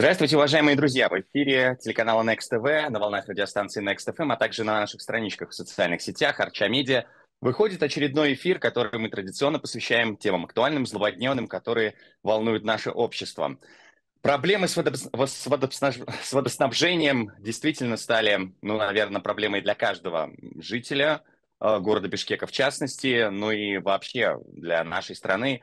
Здравствуйте, уважаемые друзья! В эфире телеканала Next TV, на волнах радиостанции Next FM, а также на наших страничках в социальных сетях Арча Медиа. Выходит очередной эфир, который мы традиционно посвящаем темам актуальным, злободневным, которые волнуют наше общество. Проблемы с, водоб... с водоснабжением действительно стали, ну, наверное, проблемой для каждого жителя э, города Бишкека в частности, ну и вообще для нашей страны.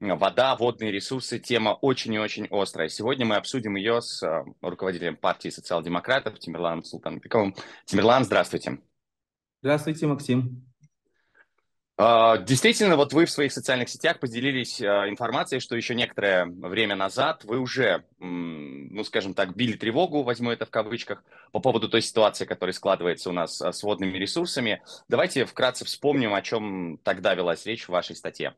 Вода, водные ресурсы – тема очень и очень острая. Сегодня мы обсудим ее с э, руководителем партии социал-демократов Тимирланом Султанбековым. Тимирлан, здравствуйте. Здравствуйте, Максим. А, действительно, вот вы в своих социальных сетях поделились э, информацией, что еще некоторое время назад вы уже, ну, скажем так, били тревогу, возьму это в кавычках, по поводу той ситуации, которая складывается у нас э, с водными ресурсами. Давайте вкратце вспомним, о чем тогда велась речь в вашей статье.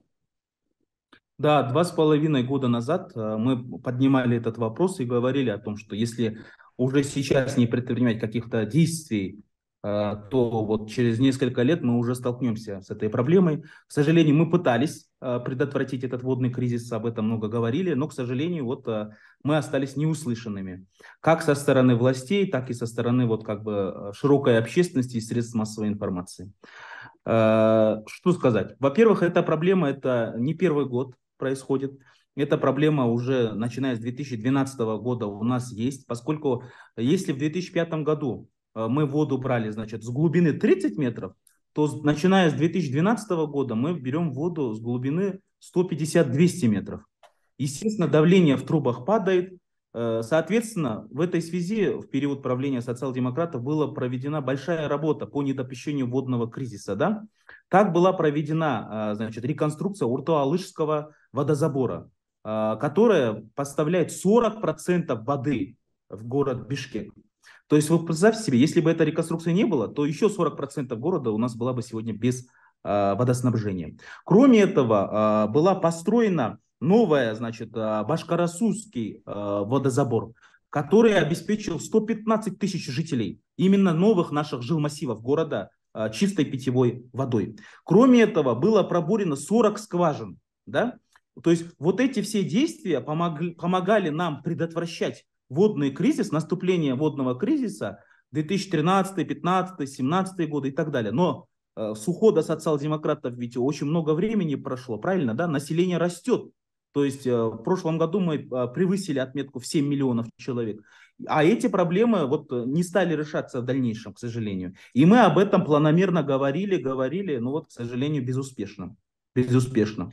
Да, два с половиной года назад э, мы поднимали этот вопрос и говорили о том, что если уже сейчас не предпринимать каких-то действий, э, то вот через несколько лет мы уже столкнемся с этой проблемой. К сожалению, мы пытались э, предотвратить этот водный кризис, об этом много говорили, но, к сожалению, вот мы остались неуслышанными. Как со стороны властей, так и со стороны вот как бы широкой общественности и средств массовой информации. Что сказать? Во-первых, эта проблема – это не первый год, происходит. Эта проблема уже начиная с 2012 года у нас есть, поскольку если в 2005 году э, мы воду брали, значит, с глубины 30 метров, то начиная с 2012 года мы берем воду с глубины 150-200 метров. Естественно, давление в трубах падает. Э, соответственно, в этой связи в период правления социал-демократов была проведена большая работа по недопущению водного кризиса. Да? Так была проведена а, значит, реконструкция Уртала-Алышского водозабора, а, которая поставляет 40% воды в город Бишкек. То есть вы представьте себе, если бы эта реконструкция не было, то еще 40% города у нас была бы сегодня без а, водоснабжения. Кроме этого, была построена новая, значит, Башкоросусский водозабор, который обеспечил 115 тысяч жителей именно новых наших жилмассивов города а, чистой питьевой водой. Кроме этого, было пробурено 40 скважин. Да? То есть вот эти все действия помогли, помогали нам предотвращать водный кризис, наступление водного кризиса 2013, 2015, 2017 годы и так далее. Но э, с ухода социал-демократов ведь очень много времени прошло, правильно, да? Население растет. То есть э, в прошлом году мы э, превысили отметку в 7 миллионов человек. А эти проблемы вот э, не стали решаться в дальнейшем, к сожалению. И мы об этом планомерно говорили, говорили, но ну вот, к сожалению, безуспешно. Безуспешно.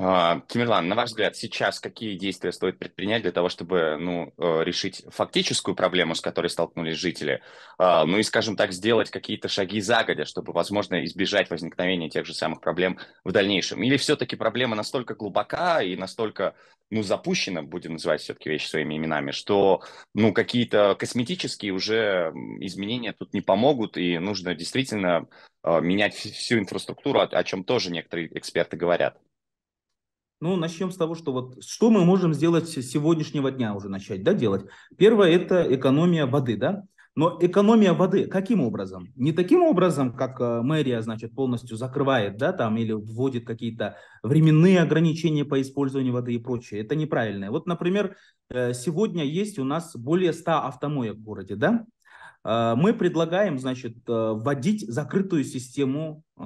А, Тимирлан, на ваш взгляд, сейчас какие действия стоит предпринять для того, чтобы ну, э, решить фактическую проблему, с которой столкнулись жители, а, ну и, скажем так, сделать какие-то шаги загодя, чтобы, возможно, избежать возникновения тех же самых проблем в дальнейшем? Или все-таки проблема настолько глубока и настолько ну, запущена, будем называть все-таки вещи своими именами, что ну, какие-то косметические уже изменения тут не помогут, и нужно действительно а, менять всю инфраструктуру, о чем тоже некоторые эксперты говорят? Ну, начнем с того, что вот что мы можем сделать с сегодняшнего дня уже начать, да, делать. Первое – это экономия воды, да. Но экономия воды каким образом? Не таким образом, как э, мэрия, значит, полностью закрывает, да, там, или вводит какие-то временные ограничения по использованию воды и прочее. Это неправильно. Вот, например, э, сегодня есть у нас более 100 автомоек в городе, да, Э, мы предлагаем, значит, э, вводить закрытую систему э,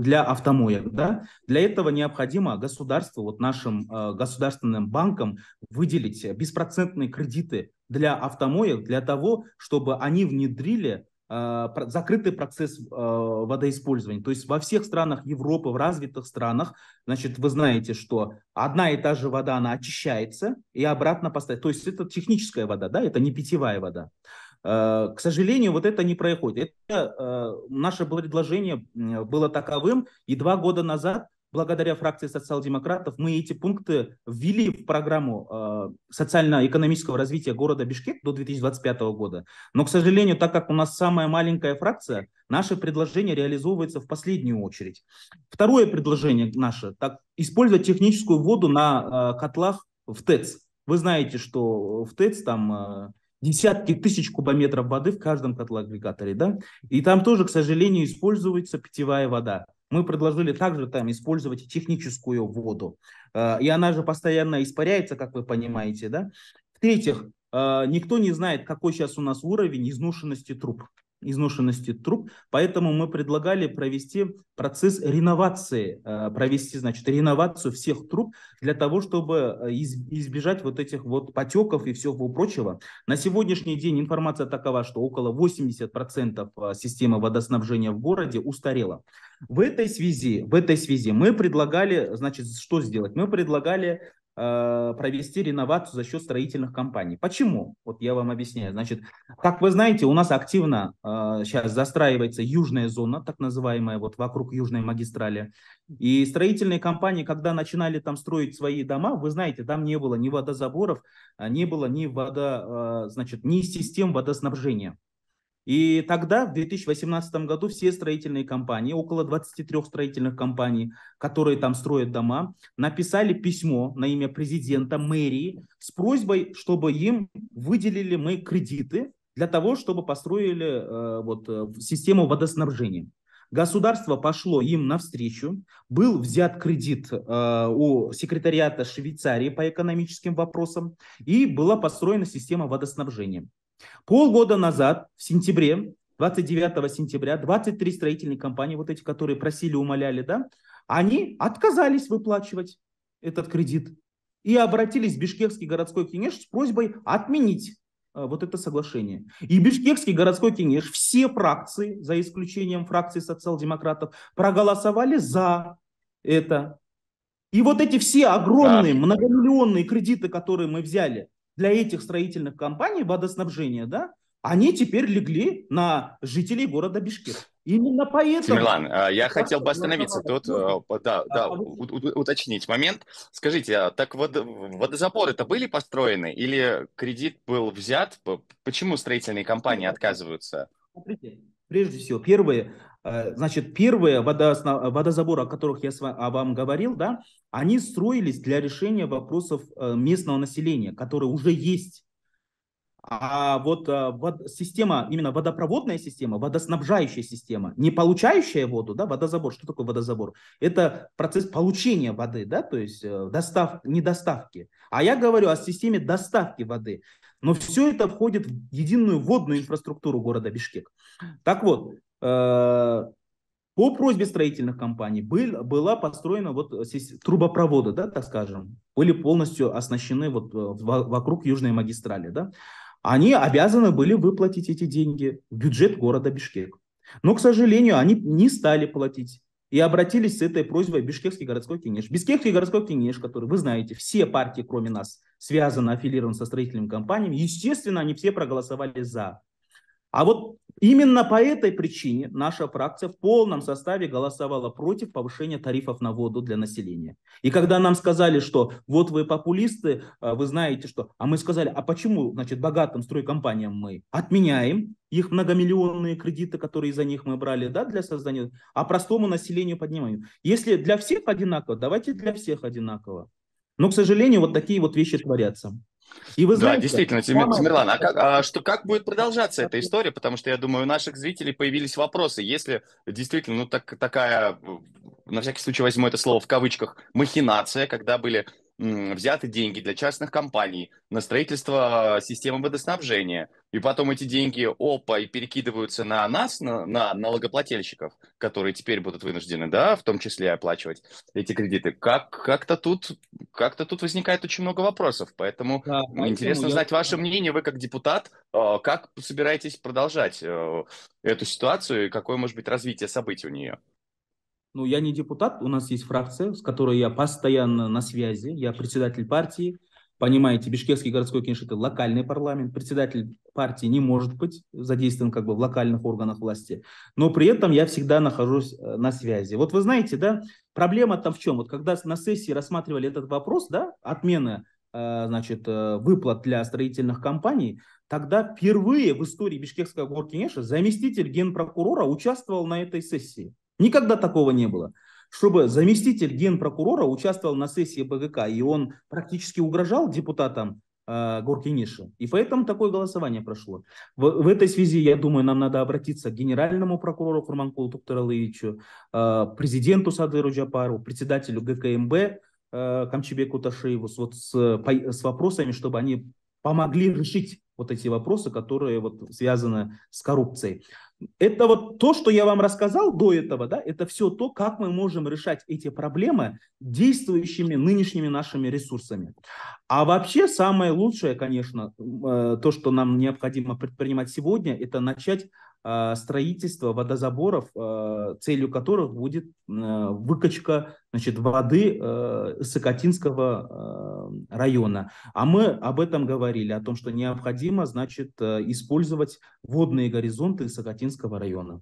для автомоек. Да? Для этого необходимо государству, вот нашим государственным банкам выделить беспроцентные кредиты для автомоек, для того, чтобы они внедрили закрытый процесс водоиспользования. То есть во всех странах Европы, в развитых странах, значит, вы знаете, что одна и та же вода, она очищается и обратно поставляется. То есть это техническая вода, да, это не питьевая вода. Э, к сожалению, вот это не происходит. Это, э, наше предложение э, было таковым, и два года назад, благодаря фракции социал-демократов, мы эти пункты ввели в программу социально-экономического развития города Бишкек до 2025 года. Но, к сожалению, так как у нас самая маленькая фракция, наше предложение реализовывается в последнюю очередь. Второе предложение наше – так, использовать техническую воду на котлах в ТЭЦ. Вы знаете, что в ТЭЦ там десятки тысяч кубометров воды в каждом котлоагрегаторе, да, и там тоже, к сожалению, используется питьевая вода. Мы предложили также там использовать техническую воду, а, и она же постоянно испаряется, как вы понимаете, да. В-третьих, а, никто не знает, какой сейчас у нас уровень изношенности труб изношенности труб. Поэтому мы предлагали провести процесс реновации, э, провести, значит, реновацию всех труб для того, чтобы э, избежать вот этих вот потеков и всего прочего. На сегодняшний день информация такова, что около 80% э, системы водоснабжения в городе устарела. В этой связи, в этой связи мы предлагали, значит, что сделать? Мы предлагали Э, провести реновацию за счет строительных компаний. Почему? Вот я вам объясняю. Значит, как вы знаете, у нас активно э, сейчас застраивается южная зона, так называемая, вот вокруг южной магистрали. И строительные компании, когда начинали там строить свои дома, вы знаете, там не было ни водозаборов, э, не было ни вода, э, значит, ни систем водоснабжения. И тогда, в 2018 году, все строительные компании, около 23 строительных компаний, которые там строят дома, написали письмо на имя президента мэрии с просьбой, чтобы им выделили мы кредиты для того, чтобы построили э, вот, э, систему водоснабжения. Государство пошло им навстречу, был взят кредит э, у секретариата Швейцарии по экономическим вопросам, и была построена система водоснабжения. Полгода назад, в сентябре, 29 сентября, 23 строительные компании, вот эти, которые просили, умоляли, да, они отказались выплачивать этот кредит и обратились в Бишкекский городской кенеш с просьбой отменить э, вот это соглашение. И Бишкекский городской кенеш, все фракции, за исключением фракции социал-демократов, проголосовали за это. И вот эти все огромные да. многомиллионные кредиты, которые мы взяли для этих строительных компаний водоснабжения, да, они теперь легли на жителей города Бишкек. Именно поэтому... Тимирлан, а, я хотел бы остановиться тут, э, да, а, да, уточнить момент. Скажите, а так водо, э, водозаборы-то были построены или кредит был взят? Почему строительные компании отказываются? Смотрите, прежде всего, первое, Э, значит, первые водосно... водозаборы, о которых я вам говорил, да, они строились для решения вопросов э, местного населения, которые уже есть. А вот э, система, именно водопроводная система, водоснабжающая система, не получающая воду, да, водозабор, что такое водозабор? Это процесс получения воды, да, то есть достав, не доставки. А я говорю о системе доставки воды. Но все это входит в единую водную инфраструктуру города Бишкек. Так вот, Э, по просьбе строительных компаний был, была построена вот трубопроводы, да, так скажем, были полностью оснащены вот э, вокруг Южной магистрали, да, они обязаны были выплатить эти деньги в бюджет города Бишкек. Но, к сожалению, они не стали платить и обратились с этой просьбой в Бишкекский городской кинеж. Бишкекский городской кинеж, который, вы знаете, все партии, кроме нас, связаны, аффилированы со строительными компаниями, естественно, они все проголосовали «за». А вот Именно по этой причине наша фракция в полном составе голосовала против повышения тарифов на воду для населения. И когда нам сказали, что вот вы популисты, а вы знаете что, а мы сказали, а почему, значит, богатым стройкомпаниям мы отменяем их многомиллионные кредиты, которые за них мы брали, да, для создания, а простому населению поднимаем. Если для всех одинаково, давайте для всех одинаково. Но, к сожалению, вот такие вот вещи творятся. И вы знаете, а да, действительно, Тимир, Тимирлан, а, как, а что, как будет продолжаться эта история? Потому что, я думаю, у наших зрителей появились вопросы. Если действительно ну, так, такая, на всякий случай возьму это слово в кавычках, махинация, когда были взяты деньги для частных компаний на строительство э, системы водоснабжения, и потом эти деньги опа и перекидываются на нас, на, на налогоплательщиков, которые теперь будут вынуждены, да, в том числе оплачивать эти кредиты. Как как-то тут как-то тут возникает очень много вопросов, поэтому да, интересно я... знать ваше мнение, вы как депутат, э, как собираетесь продолжать э, эту ситуацию и какое может быть развитие событий у нее? ну, я не депутат, у нас есть фракция, с которой я постоянно на связи, я председатель партии, понимаете, Бишкекский городской конечно, это локальный парламент, председатель партии не может быть задействован как бы в локальных органах власти, но при этом я всегда нахожусь э, на связи. Вот вы знаете, да, проблема там в чем? Вот когда на сессии рассматривали этот вопрос, да, отмена, э, значит, э, выплат для строительных компаний, тогда впервые в истории Бишкекского горкинеша заместитель генпрокурора участвовал на этой сессии. Никогда такого не было. Чтобы заместитель генпрокурора участвовал на сессии БГК, и он практически угрожал депутатам э, Горкиниша. И поэтому такое голосование прошло. В, в этой связи, я думаю, нам надо обратиться к генеральному прокурору Курманкулу Туктаралыевичу, э, президенту Садыру Джапару, председателю ГКМБ э, Камчебеку Ташиеву с, вот, с, по, с вопросами, чтобы они помогли решить вот эти вопросы, которые вот связаны с коррупцией. Это вот то, что я вам рассказал до этого, да, это все то, как мы можем решать эти проблемы действующими нынешними нашими ресурсами. А вообще самое лучшее, конечно, э, то, что нам необходимо предпринимать сегодня, это начать а, строительство водозаборов, а, целью которых будет а, выкачка значит, воды Сокотинского района. А мы об этом говорили, о том, что необходимо значит, использовать водные горизонты Сокотинского района.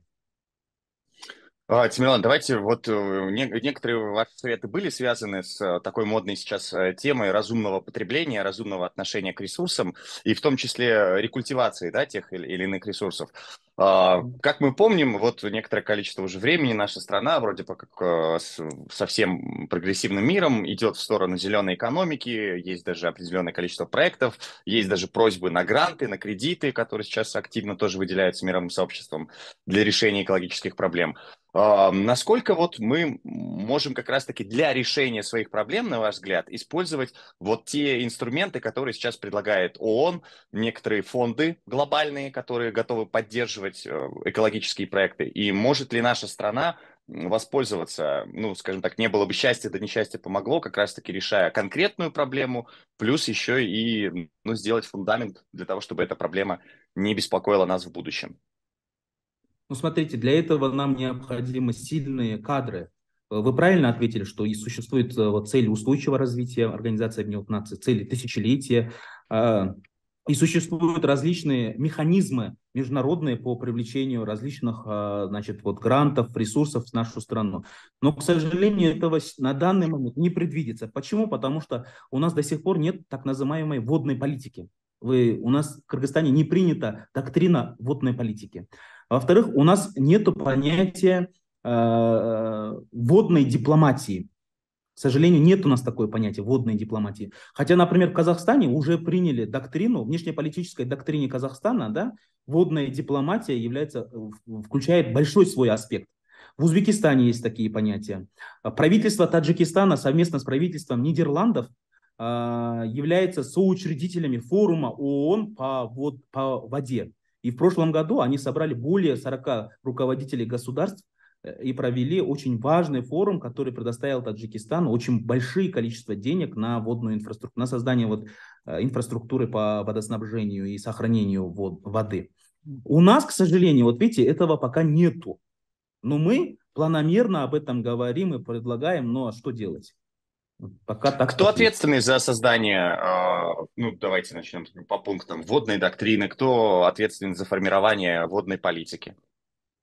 А, Тимиран, давайте вот э, некоторые ваши советы были связаны с э, такой модной сейчас э, темой разумного потребления, разумного отношения к ресурсам, и в том числе рекультивации да, тех или иных ресурсов. А, как мы помним, вот некоторое количество уже времени наша страна вроде бы как со всем прогрессивным миром идет в сторону зеленой экономики, есть даже определенное количество проектов, есть даже просьбы на гранты, на кредиты, которые сейчас активно тоже выделяются мировым сообществом для решения экологических проблем. А, насколько вот мы можем как раз-таки для решения своих проблем, на ваш взгляд, использовать вот те инструменты, которые сейчас предлагает ООН, некоторые фонды глобальные, которые готовы поддерживать э, экологические проекты, и может ли наша страна воспользоваться, ну, скажем так, не было бы счастья, да несчастье помогло, как раз-таки решая конкретную проблему, плюс еще и ну, сделать фундамент для того, чтобы эта проблема не беспокоила нас в будущем. Ну, смотрите, для этого нам необходимы сильные кадры. Вы правильно ответили, что и существует э, вот, цели устойчивого развития Организации Объединенных Наций, цели тысячелетия, а, и существуют различные механизмы международные по привлечению различных а, значит, вот, грантов, ресурсов в нашу страну. Но, к сожалению, этого на данный момент не предвидится. Почему? Потому что у нас до сих пор нет так называемой водной политики. Вы, у нас в Кыргызстане не принята доктрина водной политики. Во-вторых, у нас нет понятия э, водной дипломатии. К сожалению, нет у нас такое понятие водной дипломатии. Хотя, например, в Казахстане уже приняли доктрину, внешнеполитической доктрине Казахстана, да, водная дипломатия является, э, включает большой свой аспект. В Узбекистане есть такие понятия. Правительство Таджикистана совместно с правительством Нидерландов э, является соучредителями форума ООН по, вод, по воде. И в прошлом году они собрали более 40 руководителей государств э, и провели очень важный форум, который предоставил Таджикистану очень большие количество денег на водную инфраструктуру, на создание вот э, инфраструктуры по водоснабжению и сохранению вод, воды. У нас, к сожалению, вот видите, этого пока нету. Но мы планомерно об этом говорим и предлагаем, но ну, а что делать? Пока так. Кто ответственный за создание, а, ну давайте начнем по пунктам, водной доктрины, кто ответственный за формирование водной политики?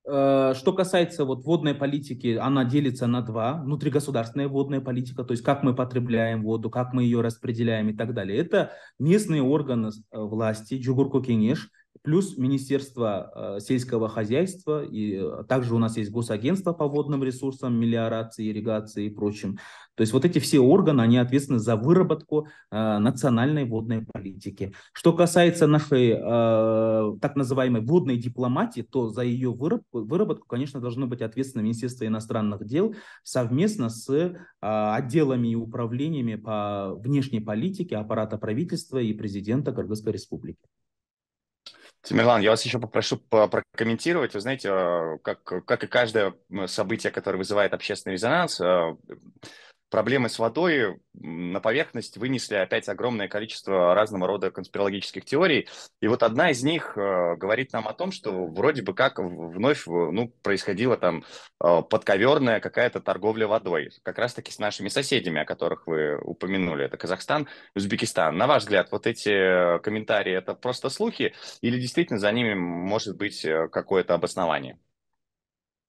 Э, что касается вот водной политики, она делится на два. Внутригосударственная водная политика, то есть как мы потребляем воду, как мы ее распределяем и так далее. Это местные органы э, власти, Джугурку Кенеш, Плюс Министерство э, сельского хозяйства, и э, также у нас есть Госагентство по водным ресурсам, мелиорации, ирригации и прочим. То есть вот эти все органы, они ответственны за выработку э, национальной водной политики. Что касается нашей э, так называемой водной дипломатии, то за ее выработку, выработку, конечно, должно быть ответственно Министерство иностранных дел совместно с э, отделами и управлениями по внешней политике аппарата правительства и президента Кыргызской республики. Тимирлан, я вас еще попрошу прокомментировать. Вы знаете, а, как, как и каждое событие, которое вызывает общественный резонанс, а, проблемы с водой на поверхность вынесли опять огромное количество разного рода конспирологических теорий. И вот одна из них э, говорит нам о том, что вроде бы как вновь ну, происходила там э, подковерная какая-то торговля водой, как раз-таки с нашими соседями, о которых вы упомянули. Это Казахстан, Узбекистан. На ваш взгляд, вот эти э, комментарии – это просто слухи или действительно за ними может быть какое-то обоснование?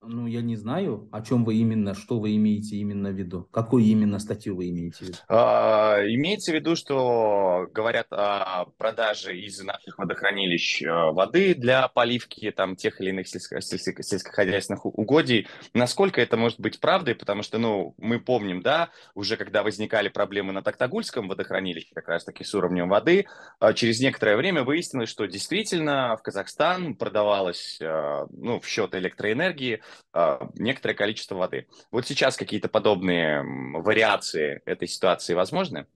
Ну, я не знаю, о чем вы именно, что вы имеете именно в виду, какую именно статью вы имеете в виду. А, имеется в виду, что говорят о продаже из наших водохранилищ э, воды для поливки там тех или иных сельско- сельско- сельскохозяйственных угодий. Насколько это может быть правдой, потому что, ну, мы помним, да, уже когда возникали проблемы на Токтагульском водохранилище, как раз-таки с уровнем воды, а через некоторое время выяснилось, что действительно в Казахстан продавалось, э, ну, в счет электроэнергии – а, некоторое количество воды. Вот сейчас какие-то подобные вариации этой ситуации возможны?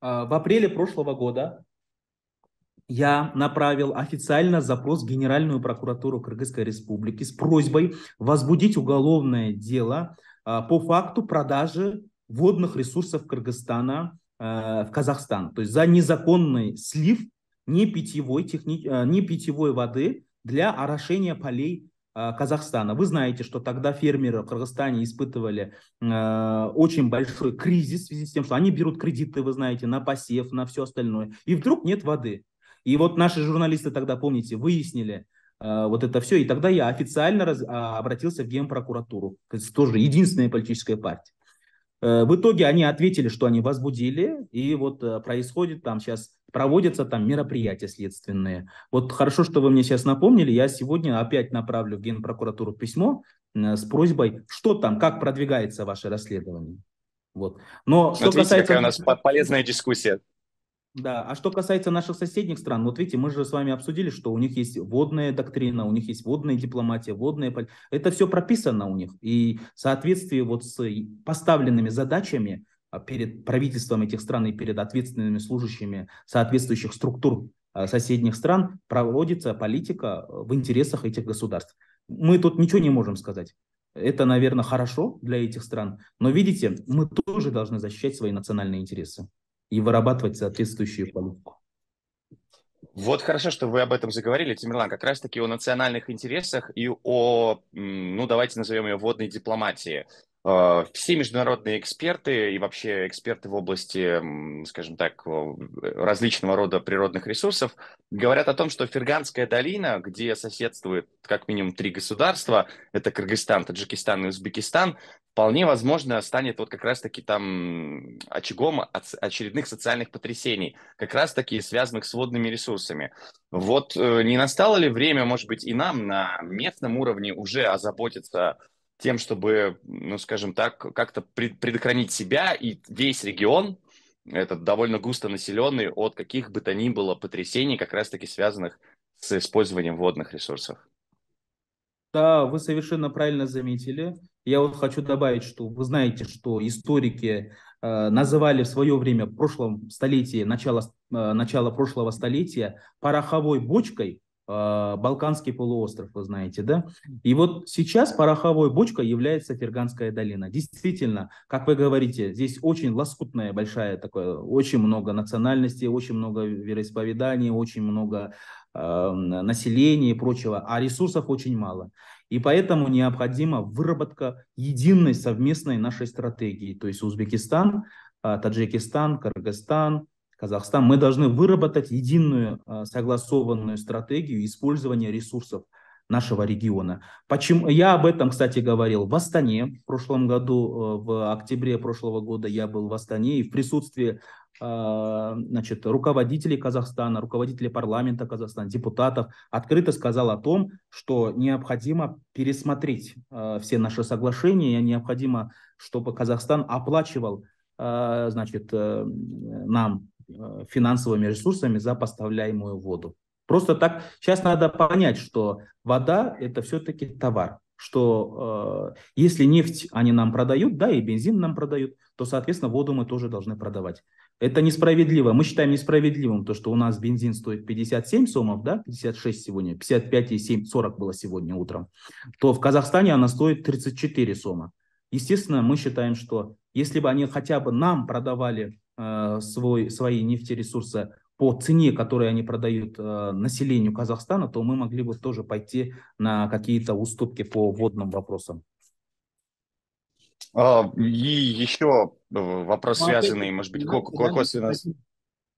А, в апреле прошлого года я направил официально запрос в Генеральную прокуратуру Кыргызской Республики с просьбой возбудить уголовное дело а, по факту продажи водных ресурсов Кыргызстана э, в Казахстан. То есть за незаконный слив не питьевой, техни... Э, не питьевой воды для орошения полей Э, Казахстана. Вы знаете, что тогда фермеры в Кыргызстане испытывали э, очень большой кризис в связи с тем, что они берут кредиты, вы знаете, на посев, на все остальное, и вдруг нет воды. И вот наши журналисты тогда, помните, выяснили э, вот это все, и тогда я официально раз, а, обратился в Генпрокуратуру, то тоже единственная политическая партия. в итоге они ответили, что они возбудили, и вот происходит там сейчас проводятся там мероприятия следственные. Вот хорошо, что вы мне сейчас напомнили, я сегодня опять направлю в Генпрокуратуру письмо э, с просьбой, что там, как продвигается ваше расследование. Вот. Но что видите, касается... какая у нас полезная дискуссия. Да, а что касается наших соседних стран, вот видите, мы же с вами обсудили, что у них есть водная доктрина, у них есть водная дипломатия, водная... Это все прописано у них. И в соответствии вот с поставленными задачами – а, перед правительством этих стран и перед ответственными служащими соответствующих структур а, соседних стран проводится политика э, в интересах этих государств. Мы тут ничего не можем сказать. Это, наверное, хорошо для этих стран, но видите, мы тоже должны защищать свои национальные интересы и вырабатывать соответствующую политику. Вот хорошо, что вы об этом заговорили, Тимирлан, как раз-таки о национальных интересах и о, ну, давайте назовем ее водной дипломатии. Э, все международные эксперты и вообще эксперты в области, скажем так, различного рода природных ресурсов говорят о том, что Ферганская долина, где соседствует как минимум три государства, это Кыргызстан, Таджикистан и Узбекистан, вполне возможно станет вот как раз-таки там очагом очередных социальных потрясений, как раз-таки связанных с водными ресурсами. Вот э, не настало ли время, может быть, и нам на местном уровне уже озаботиться тем, чтобы, ну, скажем так, как-то предохранить себя и весь регион, этот довольно густо населенный, от каких бы то ни было потрясений, как раз-таки связанных с использованием водных ресурсов. Да, вы совершенно правильно заметили. Я вот хочу добавить, что вы знаете, что историки э, называли в свое время, в прошлом столетии, начало, э, начало прошлого столетия пороховой бочкой а, Балканский полуостров, вы знаете, да? И вот сейчас пороховой бочкой является Ферганская долина. Действительно, как вы говорите, здесь очень лоскутная, большая такое, очень много национальностей, очень много вероисповеданий, очень много э, населения и прочего, а ресурсов очень мало. И поэтому необходима выработка единой совместной нашей стратегии. То есть Узбекистан, а, Таджикистан, Кыргызстан, Казахстан, мы должны выработать единую а, согласованную стратегию использования ресурсов нашего региона. Почему я об этом, кстати, говорил в Астане в прошлом году, а, в октябре прошлого года я был в Астане и в присутствии а, значит, руководителей Казахстана, руководителей парламента Казахстана, депутатов, открыто сказал о том, что необходимо пересмотреть все наши соглашения, необходимо, чтобы Казахстан оплачивал значит, э, нам Э, финансовыми ресурсами за поставляемую воду. Просто так сейчас надо понять, что вода – это все-таки товар, что э, если нефть они нам продают, да, и бензин нам продают, то, соответственно, воду мы тоже должны продавать. Это несправедливо. Мы считаем несправедливым то, что у нас бензин стоит 57 сомов, да, 56 сегодня, 55,7, 40 было сегодня утром, то в Казахстане она стоит 34 сома. Естественно, мы считаем, что если бы они хотя бы нам продавали Э, свой, свои нефтересурсы по цене, которую они продают э, населению Казахстана, то мы могли бы тоже пойти на какие-то уступки по водным вопросам. А, и еще э, вопрос, ну, связанный, может быть, косвенно.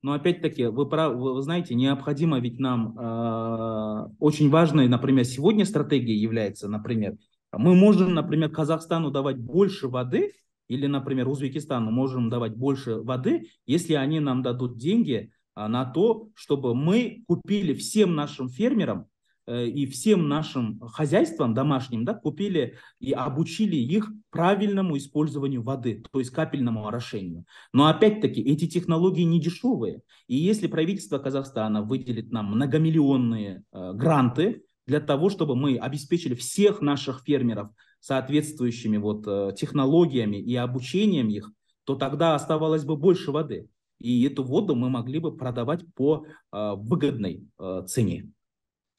Но ну, опять-таки, вы, прав, вы знаете, необходимо ведь нам э, очень важной, например, сегодня стратегия является, например, мы можем, например, Казахстану давать больше воды, или, например, Узбекистану, можем давать больше воды, если они нам дадут деньги а, на то, чтобы мы купили всем нашим фермерам э, и всем нашим хозяйствам домашним, да, купили и обучили их правильному использованию воды, то есть капельному орошению. Но опять-таки эти технологии не дешевые. И если правительство Казахстана выделит нам многомиллионные э, гранты для того, чтобы мы обеспечили всех наших фермеров соответствующими вот э, технологиями и обучением их, то тогда оставалось бы больше воды. И эту воду мы могли бы продавать по э, выгодной э, цене.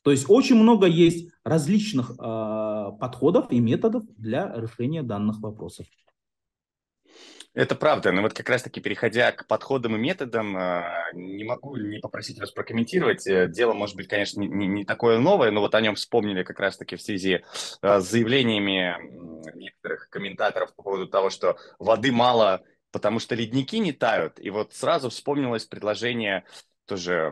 То есть очень много есть различных подходов и методов для решения данных вопросов. Это правда, но вот как раз-таки переходя к подходам и методам, а, не могу не попросить вас прокомментировать. Э, дело, может быть, конечно, не, не такое новое, но вот о нем вспомнили как раз-таки в связи а, с заявлениями некоторых комментаторов по поводу того, что воды мало, потому что ледники не тают. И вот сразу вспомнилось предложение тоже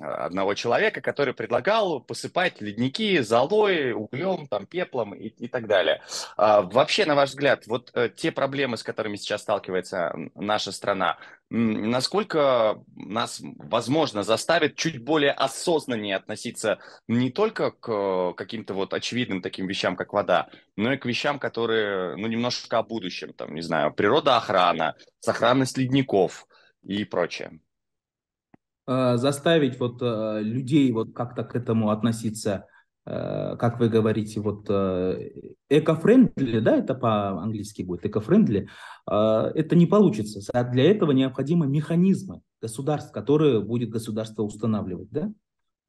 одного человека, который предлагал посыпать ледники золой, углем, там, пеплом и, и так далее. А, вообще, на ваш взгляд, вот э, те проблемы, с которыми сейчас сталкивается наша страна, насколько нас, возможно, заставит чуть более осознаннее относиться не только к каким-то вот очевидным таким вещам, как вода, но и к вещам, которые, ну, немножко о будущем, там, не знаю, природоохрана, сохранность ледников и прочее. Э, заставить вот э, людей вот как-то к этому относиться, э, как вы говорите, вот эко-френдли, да, это по-английски будет, эко-френдли, это не получится. Для этого необходимы механизмы государств, которые будет государство устанавливать, да?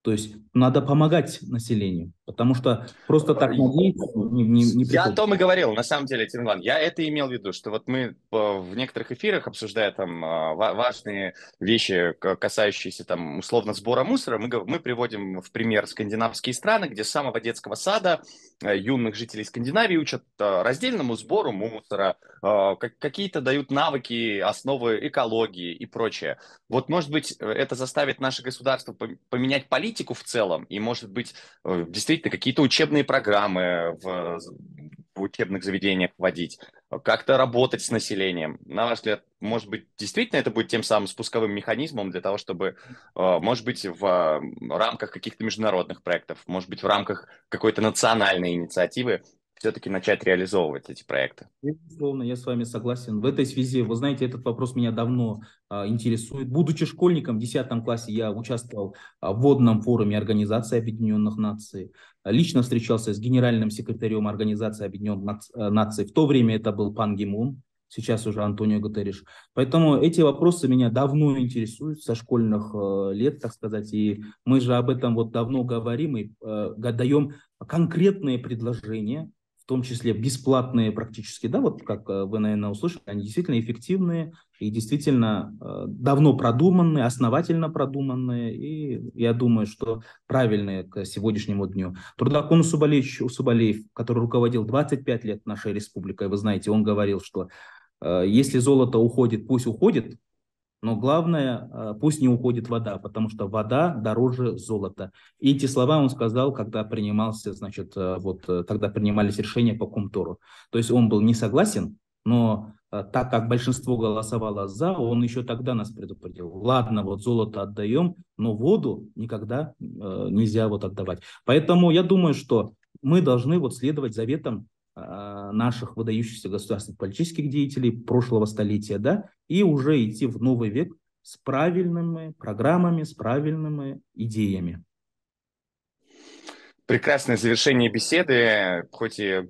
То есть надо помогать населению, потому что просто так не, не, не приходит. Я о том и говорил, на самом деле, Тимлан, я это имел в виду, что вот мы э, в некоторых эфирах, обсуждая там э, важные вещи, касающиеся там условно сбора мусора, мы, мы приводим в пример скандинавские страны, где с самого детского сада э, юных жителей Скандинавии учат раздельному сбору мусора, какие-то дают навыки, основы экологии и прочее. Вот, может быть, это заставит наше государство поменять политику, политику в целом, и, может быть, э, действительно какие-то учебные программы в, в учебных заведениях вводить, э, как-то работать с населением. На ваш взгляд, может быть, действительно это будет тем самым спусковым механизмом для того, чтобы, э, может быть, в рамках каких-то международных проектов, может быть, в рамках какой-то национальной инициативы все-таки начать реализовывать эти проекты? Безусловно, я с вами согласен. В этой связи, вы знаете, этот вопрос меня давно а, интересует. Будучи школьником в 10 классе, я участвовал а, в водном форуме Организации Объединенных Наций. Лично встречался с генеральным секретарем Организации Объединенных э, Наций. В то время это был Пан Гимун, сейчас уже Антонио Гутерриш. Поэтому эти вопросы меня давно интересуют со школьных э, лет, так сказать, и мы же об этом вот давно говорим и э, даем конкретные предложения в том числе бесплатные практически, да, вот как э, вы, наверное, услышали, они действительно эффективные и действительно э, давно продуманные, основательно продуманные, и я думаю, что правильные к сегодняшнему дню. трудакон Субалевич, Субалеев, который руководил 25 лет нашей республикой, вы знаете, он говорил, что э, если золото уходит, пусть уходит, но главное, а, пусть не уходит вода, потому что вода дороже золота. И эти слова он сказал, когда принимался, значит, э, вот тогда э, принимались решения по Кумтору. То есть он был не согласен, но э, так как большинство голосовало за, он еще тогда нас предупредил. Ладно, вот золото отдаем, но воду никогда э, нельзя вот отдавать. Поэтому я думаю, что мы должны вот следовать заветам а, наших выдающихся государственных политических деятелей прошлого столетия, да, и уже идти в новый век с правильными программами, с правильными идеями. Прекрасное завершение беседы, хоть и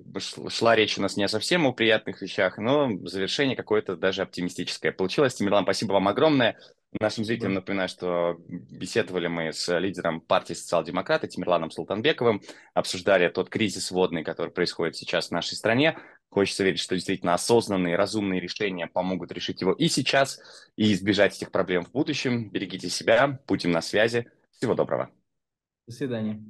шла речь у нас не совсем о приятных вещах, но завершение какое-то даже оптимистическое получилось. Тимирлан, спасибо вам огромное. Нашим зрителям напоминаю, что беседовали мы с лидером партии социал-демократы Тимирланом Султанбековым, обсуждали тот кризис водный, который происходит сейчас в нашей стране. Хочется верить, что действительно осознанные, разумные решения помогут решить его и сейчас, и избежать этих проблем в будущем. Берегите себя, Путин на связи. Всего доброго. До свидания.